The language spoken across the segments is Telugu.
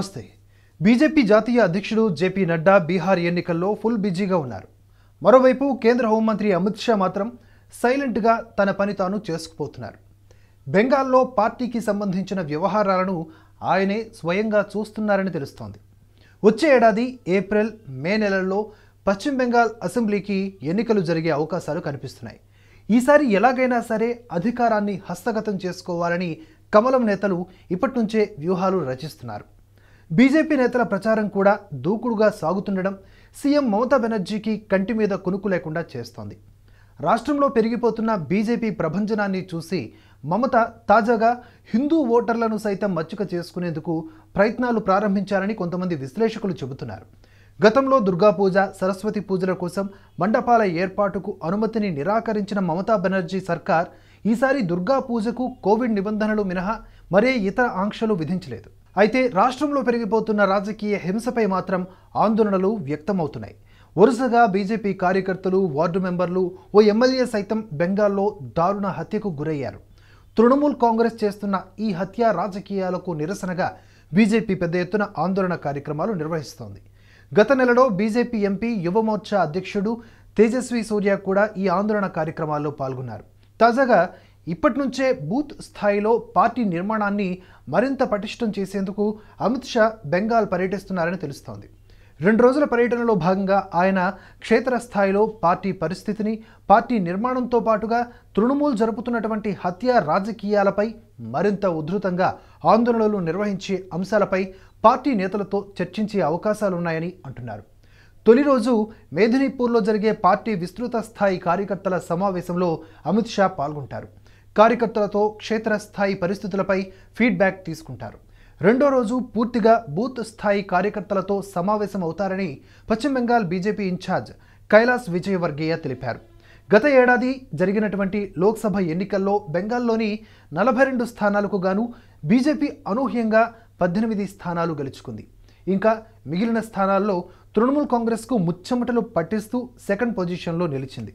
నమస్తే బీజేపీ జాతీయ అధ్యక్షుడు జేపీ నడ్డా బీహార్ ఎన్నికల్లో ఫుల్ బిజీగా ఉన్నారు మరోవైపు కేంద్ర హోంమంత్రి అమిత్ షా మాత్రం సైలెంట్గా తన పని తాను చేసుకుపోతున్నారు బెంగాల్లో పార్టీకి సంబంధించిన వ్యవహారాలను ఆయనే స్వయంగా చూస్తున్నారని తెలుస్తోంది వచ్చే ఏడాది ఏప్రిల్ మే నెలల్లో పశ్చిమ బెంగాల్ అసెంబ్లీకి ఎన్నికలు జరిగే అవకాశాలు కనిపిస్తున్నాయి ఈసారి ఎలాగైనా సరే అధికారాన్ని హస్తగతం చేసుకోవాలని కమలం నేతలు ఇప్పటి నుంచే వ్యూహాలు రచిస్తున్నారు బీజేపీ నేతల ప్రచారం కూడా దూకుడుగా సాగుతుండడం సీఎం మమతా బెనర్జీకి కంటి మీద కునుకు లేకుండా చేస్తోంది రాష్ట్రంలో పెరిగిపోతున్న బీజేపీ ప్రభంజనాన్ని చూసి మమత తాజాగా హిందూ ఓటర్లను సైతం మచ్చుక చేసుకునేందుకు ప్రయత్నాలు ప్రారంభించారని కొంతమంది విశ్లేషకులు చెబుతున్నారు గతంలో దుర్గాపూజ సరస్వతి పూజల కోసం మండపాల ఏర్పాటుకు అనుమతిని నిరాకరించిన మమతా బెనర్జీ సర్కార్ ఈసారి దుర్గా పూజకు కోవిడ్ నిబంధనలు మినహా మరే ఇతర ఆంక్షలు విధించలేదు అయితే రాష్ట్రంలో పెరిగిపోతున్న రాజకీయ హింసపై మాత్రం ఆందోళనలు వ్యక్తమవుతున్నాయి వరుసగా బీజేపీ కార్యకర్తలు వార్డు మెంబర్లు ఓ ఎమ్మెల్యే సైతం బెంగాల్లో దారుణ హత్యకు గురయ్యారు తృణమూల్ కాంగ్రెస్ చేస్తున్న ఈ హత్య రాజకీయాలకు నిరసనగా బీజేపీ పెద్ద ఎత్తున ఆందోళన కార్యక్రమాలు నిర్వహిస్తోంది గత నెలలో బీజేపీ ఎంపీ యువమోర్చ అధ్యక్షుడు తేజస్వి సూర్య కూడా ఈ ఆందోళన కార్యక్రమాల్లో పాల్గొన్నారు తాజాగా ఇప్పటి నుంచే బూత్ స్థాయిలో పార్టీ నిర్మాణాన్ని మరింత పటిష్టం చేసేందుకు అమిత్ షా బెంగాల్ పర్యటిస్తున్నారని తెలుస్తోంది రెండు రోజుల పర్యటనలో భాగంగా ఆయన క్షేత్రస్థాయిలో పార్టీ పరిస్థితిని పార్టీ నిర్మాణంతో పాటుగా తృణమూల్ జరుపుతున్నటువంటి హత్య రాజకీయాలపై మరింత ఉధృతంగా ఆందోళనలు నిర్వహించే అంశాలపై పార్టీ నేతలతో చర్చించే అవకాశాలున్నాయని అంటున్నారు తొలి రోజు మేధినీపూర్లో జరిగే పార్టీ విస్తృత స్థాయి కార్యకర్తల సమావేశంలో అమిత్ షా పాల్గొంటారు కార్యకర్తలతో క్షేత్రస్థాయి పరిస్థితులపై ఫీడ్బ్యాక్ తీసుకుంటారు రెండో రోజు పూర్తిగా బూత్ స్థాయి కార్యకర్తలతో సమావేశం అవుతారని పశ్చిమ బెంగాల్ బీజేపీ ఇన్ఛార్జ్ కైలాస్ విజయవర్గీయ తెలిపారు గత ఏడాది జరిగినటువంటి లోక్సభ ఎన్నికల్లో బెంగాల్లోని నలభై రెండు స్థానాలకు గాను బీజేపీ అనూహ్యంగా పద్దెనిమిది స్థానాలు గెలుచుకుంది ఇంకా మిగిలిన స్థానాల్లో తృణమూల్ కాంగ్రెస్కు ముచ్చమటలు పట్టిస్తూ సెకండ్ పొజిషన్లో నిలిచింది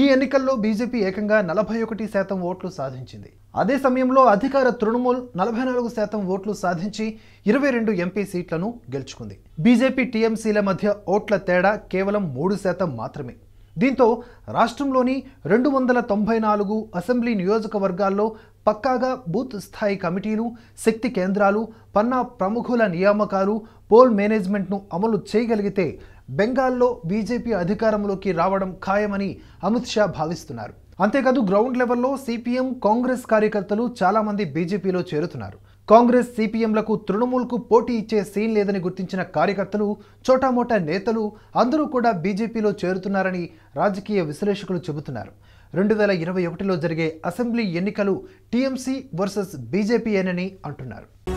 ఈ ఎన్నికల్లో బీజేపీ ఏకంగా నలభై ఒకటి శాతం ఓట్లు సాధించింది అదే సమయంలో అధికార తృణమూల్ నలభై నాలుగు శాతం ఓట్లు సాధించి ఇరవై రెండు ఎంపీ సీట్లను గెలుచుకుంది బీజేపీ టీఎంసీల మధ్య ఓట్ల తేడా కేవలం మూడు శాతం మాత్రమే దీంతో రాష్ట్రంలోని రెండు వందల తొంభై నాలుగు అసెంబ్లీ నియోజకవర్గాల్లో పక్కాగా బూత్ స్థాయి కమిటీలు శక్తి కేంద్రాలు పన్నా ప్రముఖుల నియామకాలు పోల్ మేనేజ్మెంట్ను అమలు చేయగలిగితే బెంగాల్లో బీజేపీ అధికారంలోకి రావడం ఖాయమని అమిత్ షా భావిస్తున్నారు అంతేకాదు గ్రౌండ్ లెవెల్లో సిపిఎం కాంగ్రెస్ కార్యకర్తలు చాలామంది బీజేపీలో చేరుతున్నారు కాంగ్రెస్ సిపిఎంలకు తృణమూల్కు పోటీ ఇచ్చే సీన్ లేదని గుర్తించిన కార్యకర్తలు చోటామోటా నేతలు అందరూ కూడా బీజేపీలో చేరుతున్నారని రాజకీయ విశ్లేషకులు చెబుతున్నారు రెండు వేల ఇరవై ఒకటిలో జరిగే అసెంబ్లీ ఎన్నికలు టీఎంసీ వర్సెస్ బీజేపీ బీజేపీయేనని అంటున్నారు